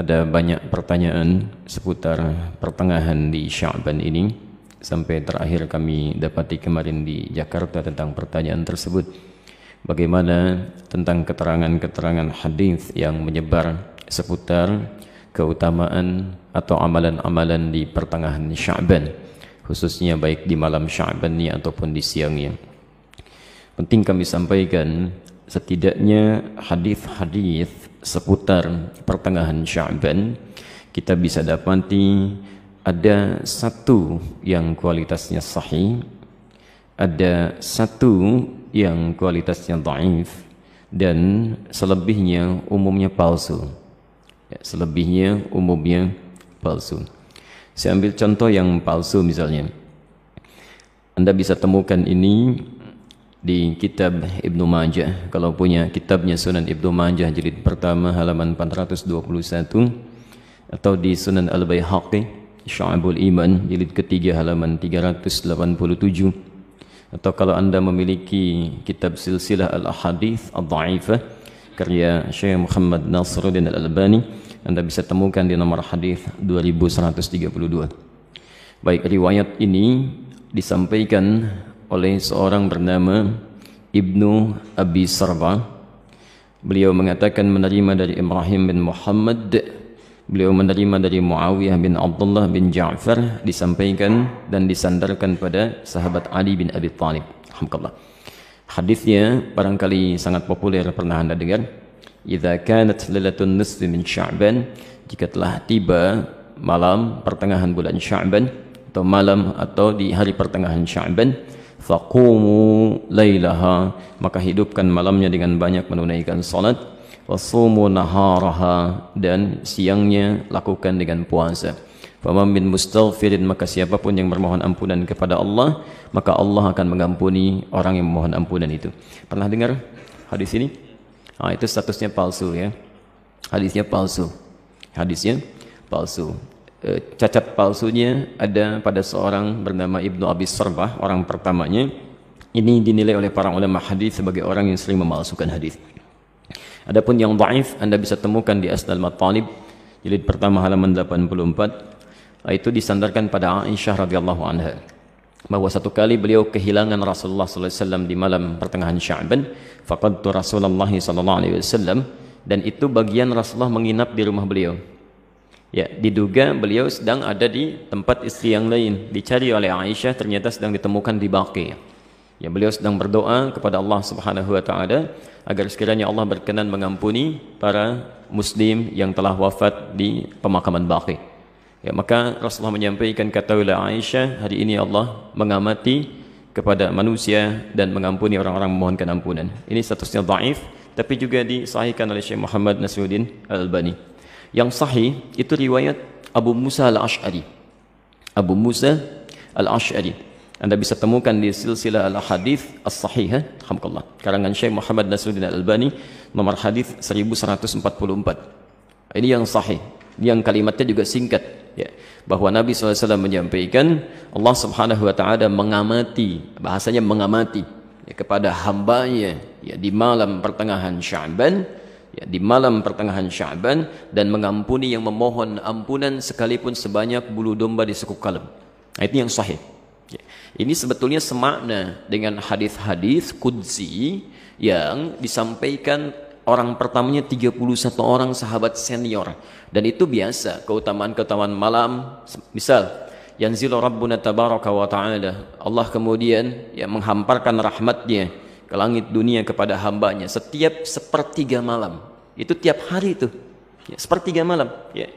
ada banyak pertanyaan seputar pertengahan di Syaban ini sampai terakhir kami dapati kemarin di Jakarta tentang pertanyaan tersebut bagaimana tentang keterangan-keterangan hadis yang menyebar seputar keutamaan atau amalan-amalan di pertengahan Syaban khususnya baik di malam Syaban ini ataupun di siangnya penting kami sampaikan setidaknya hadis-hadis seputar pertengahan Sya'ban kita bisa dapati ada satu yang kualitasnya sahih, ada satu yang kualitasnya dhaif dan selebihnya umumnya palsu. Ya, selebihnya umumnya palsu. Saya ambil contoh yang palsu misalnya. Anda bisa temukan ini di kitab Ibnu Majah kalau punya kitabnya Sunan Ibnu Majah jilid pertama halaman 421 atau di Sunan Al-Baihaqi Sya'abul Iman jilid ketiga halaman 387 atau kalau anda memiliki kitab silsilah Al-Ahadith Al-Da'ifah karya Syekh Muhammad Nasruddin Al-Albani anda bisa temukan di nomor hadith 2132 baik riwayat ini disampaikan oleh seorang bernama Ibnu Abi Sarwa. Beliau mengatakan menerima dari Ibrahim bin Muhammad, beliau menerima dari Muawiyah bin Abdullah bin Ja'far disampaikan dan disandarkan pada sahabat Ali bin Abi Thalib. Alhamdulillah. Hadisnya barangkali sangat populer pernah Anda dengar. Idza kanat lailatul nisfi min Sya'ban, jika telah tiba malam pertengahan bulan Sya'ban atau malam atau di hari pertengahan Sya'ban faqumu lailaha maka hidupkan malamnya dengan banyak menunaikan salat wasumu naharaha dan siangnya lakukan dengan puasa faman bin mustaghfirin maka siapapun yang bermohon ampunan kepada Allah maka Allah akan mengampuni orang yang memohon ampunan itu pernah dengar hadis ini ah itu statusnya palsu ya hadisnya palsu hadisnya palsu Eh, cacat palsunya ada pada seorang bernama Ibnu Abi Sarbah, orang pertamanya. Ini dinilai oleh para ulama hadis sebagai orang yang sering memalsukan hadis. Adapun yang dhaif Anda bisa temukan di Asdal Matalib jilid pertama halaman 84 ah, itu disandarkan pada Aisyah radhiyallahu anha bahwa satu kali beliau kehilangan Rasulullah SAW di malam pertengahan Sya'ban faqadtu Rasulullah SAW dan itu bagian Rasulullah menginap di rumah beliau Ya, diduga beliau sedang ada di tempat istri yang lain. Dicari oleh Aisyah ternyata sedang ditemukan di Baqi. Ya, beliau sedang berdoa kepada Allah Subhanahu wa taala agar sekiranya Allah berkenan mengampuni para muslim yang telah wafat di pemakaman Baqi. Ya, maka Rasulullah menyampaikan kata oleh Aisyah, hari ini Allah mengamati kepada manusia dan mengampuni orang-orang memohonkan ampunan. Ini statusnya dhaif tapi juga disahihkan oleh Syekh Muhammad Nasruddin Al-Albani. Yang sahih itu riwayat Abu Musa al-Ash'ari. Abu Musa al-Ash'ari. Anda bisa temukan di silsilah al-hadith as-sahihah. Eh? Alhamdulillah. Karangan Syekh Muhammad Nasruddin al-Albani. Nomor hadith 1144. Ini yang sahih. Yang kalimatnya juga singkat. Ya. Bahwa Nabi SAW menyampaikan Allah Subhanahu Wa Taala mengamati. Bahasanya mengamati. Ya, kepada hambanya ya, di malam pertengahan Syaban ya, di malam pertengahan Syaban dan mengampuni yang memohon ampunan sekalipun sebanyak bulu domba di sekuk kalem. Nah, itu yang sahih. Ya. Ini sebetulnya semakna dengan hadis-hadis kudzi yang disampaikan orang pertamanya 31 orang sahabat senior dan itu biasa keutamaan-keutamaan malam misal yanzilu rabbuna tabaraka wa ta'ala Allah kemudian ya menghamparkan rahmatnya ke langit dunia kepada hambanya setiap sepertiga malam. Itu tiap hari itu. Ya, sepertiga malam. Ya.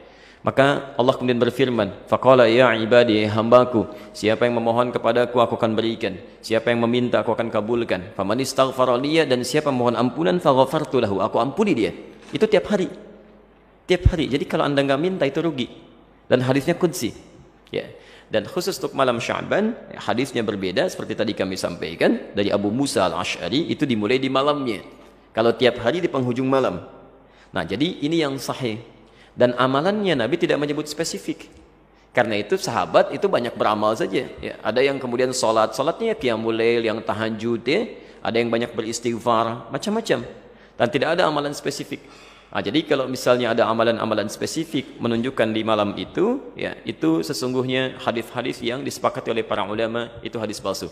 Maka Allah kemudian berfirman, Faqala ya ibadi ya hambaku, siapa yang memohon kepadaku aku akan berikan, siapa yang meminta aku akan kabulkan. Faman istaghfara dan siapa mohon ampunan faghafartu lahu, aku ampuni dia. Itu tiap hari. Tiap hari. Jadi kalau Anda nggak minta itu rugi. Dan hadisnya kunci. Ya. Dan khusus untuk malam Syaban, hadisnya berbeda seperti tadi kami sampaikan dari Abu Musa al-Ash'ari itu dimulai di malamnya. Kalau tiap hari di penghujung malam. Nah, jadi ini yang sahih. Dan amalannya Nabi tidak menyebut spesifik. Karena itu sahabat itu banyak beramal saja. Ya, ada yang kemudian sholat, sholatnya qiyamul lail, yang tahajud ya. Ada yang banyak beristighfar, macam-macam. Dan tidak ada amalan spesifik. Nah, jadi kalau misalnya ada amalan-amalan spesifik menunjukkan di malam itu, ya, itu sesungguhnya hadis-hadis yang disepakati oleh para ulama itu hadis palsu.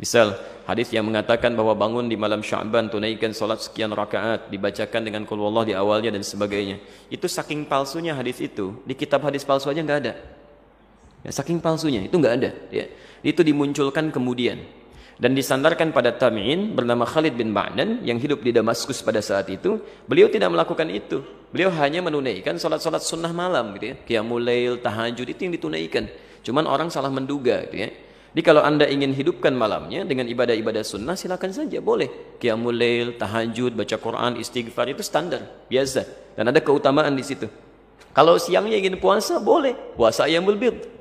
Misal hadis yang mengatakan bahwa bangun di malam Sya'ban tunaikan salat sekian rakaat, dibacakan dengan qul Allah di awalnya dan sebagainya. Itu saking palsunya hadis itu, di kitab hadis palsu aja nggak ada. Ya, saking palsunya itu nggak ada, ya. Itu dimunculkan kemudian dan disandarkan pada tamin bernama Khalid bin Ba'dan yang hidup di Damaskus pada saat itu, beliau tidak melakukan itu. Beliau hanya menunaikan sholat-sholat sunnah malam gitu ya. Qiyamul tahajud itu yang ditunaikan. Cuman orang salah menduga gitu ya. Jadi kalau Anda ingin hidupkan malamnya dengan ibadah-ibadah sunnah silakan saja boleh. Qiyamul lail, tahajud, baca Quran, istighfar itu standar, biasa dan ada keutamaan di situ. Kalau siangnya ingin puasa boleh, puasa yang bid.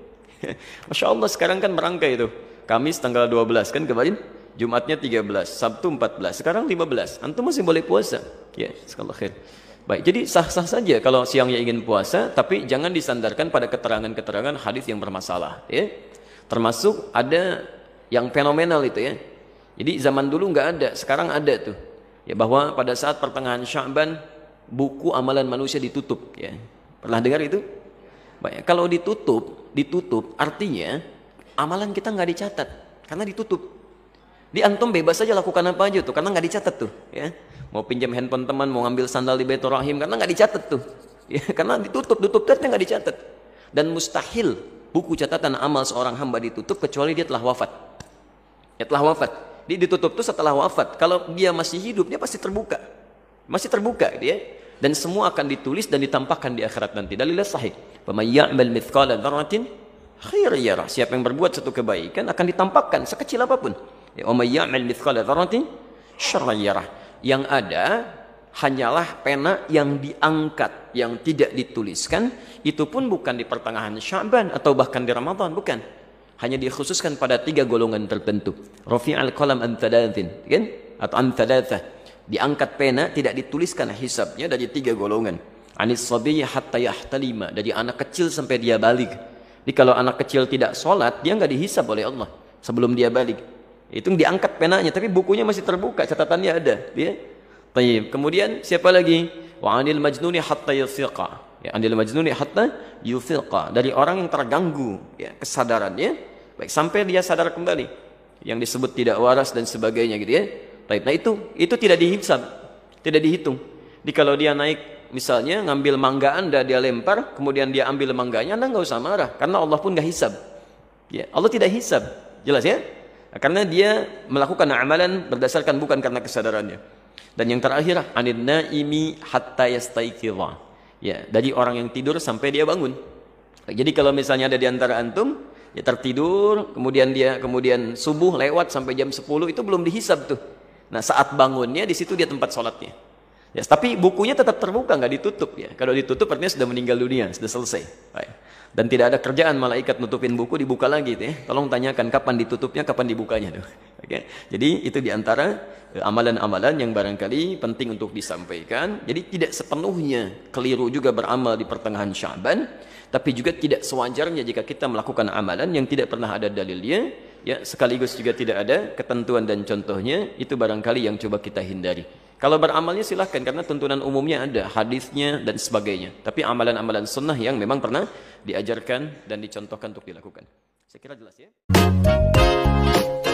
Masya Allah sekarang kan merangkai itu Kamis tanggal 12 kan kemarin Jumatnya 13, Sabtu 14, sekarang 15. Antum masih boleh puasa. Ya, sekalau khair. Baik, jadi sah-sah saja kalau siangnya ingin puasa, tapi jangan disandarkan pada keterangan-keterangan hadis yang bermasalah, ya. Termasuk ada yang fenomenal itu ya. Jadi zaman dulu nggak ada, sekarang ada tuh. Ya bahwa pada saat pertengahan Sya'ban buku amalan manusia ditutup, ya. Pernah dengar itu? Baik, kalau ditutup, ditutup artinya amalan kita nggak dicatat karena ditutup. Di antum bebas saja lakukan apa aja tuh karena nggak dicatat tuh ya. Mau pinjam handphone teman, mau ngambil sandal di Baitur Rahim karena nggak dicatat tuh. Ya, karena ditutup, tutup terusnya nggak dicatat. Dan mustahil buku catatan amal seorang hamba ditutup kecuali dia telah wafat. Ya telah wafat. Dia ditutup tuh setelah wafat. Kalau dia masih hidup, dia pasti terbuka. Masih terbuka dia. Dan semua akan ditulis dan ditampakkan di akhirat nanti. Dalilah sahih. Wa may mithqal mithqala dzarratin yara. Siapa yang berbuat satu kebaikan akan ditampakkan sekecil apapun. Ya umayyamal mithqala dzarratin syarriyarah. Yang ada hanyalah pena yang diangkat, yang tidak dituliskan, itu pun bukan di pertengahan Syaban atau bahkan di Ramadan, bukan. Hanya dikhususkan pada tiga golongan tertentu. Rofi' al-qalam antadatin kan? Atau antadatah Diangkat pena tidak dituliskan hisabnya dari tiga golongan. Anis sabiyyi hatta yahtalima, dari anak kecil sampai dia balik jadi kalau anak kecil tidak sholat, dia nggak dihisap oleh Allah sebelum dia balik. Itu diangkat penanya, tapi bukunya masih terbuka, catatannya ada. Dia. Ya. Tayyib. Kemudian siapa lagi? Wa anil majnuni hatta yasiqa. Ya, anil majnuni hatta yufiqa. Dari orang yang terganggu ya, kesadarannya, baik sampai dia sadar kembali. Yang disebut tidak waras dan sebagainya gitu ya. Taib. Nah itu itu tidak dihisap, tidak dihitung. Jadi kalau dia naik Misalnya ngambil mangga Anda dia lempar, kemudian dia ambil mangganya, Anda nggak usah marah karena Allah pun nggak hisab. Ya, Allah tidak hisab. Jelas ya? Karena dia melakukan amalan berdasarkan bukan karena kesadarannya. Dan yang terakhir, anidna imi hatta yastaikidha. Ya, dari orang yang tidur sampai dia bangun. Jadi kalau misalnya ada di antara antum ya tertidur, kemudian dia kemudian subuh lewat sampai jam 10 itu belum dihisab tuh. Nah, saat bangunnya di situ dia tempat sholatnya. Ya, tapi bukunya tetap terbuka, nggak ditutup ya. Kalau ditutup artinya sudah meninggal dunia, sudah selesai. Baik. Dan tidak ada kerjaan malaikat nutupin buku dibuka lagi itu ya. Tolong tanyakan kapan ditutupnya, kapan dibukanya tuh. Oke. Jadi itu diantara eh, amalan-amalan yang barangkali penting untuk disampaikan. Jadi tidak sepenuhnya keliru juga beramal di pertengahan Syaban, tapi juga tidak sewajarnya jika kita melakukan amalan yang tidak pernah ada dalilnya, ya sekaligus juga tidak ada ketentuan dan contohnya, itu barangkali yang coba kita hindari. Kalau beramalnya silahkan karena tuntunan umumnya ada hadisnya dan sebagainya. Tapi amalan-amalan sunnah yang memang pernah diajarkan dan dicontohkan untuk dilakukan. Saya kira jelas ya.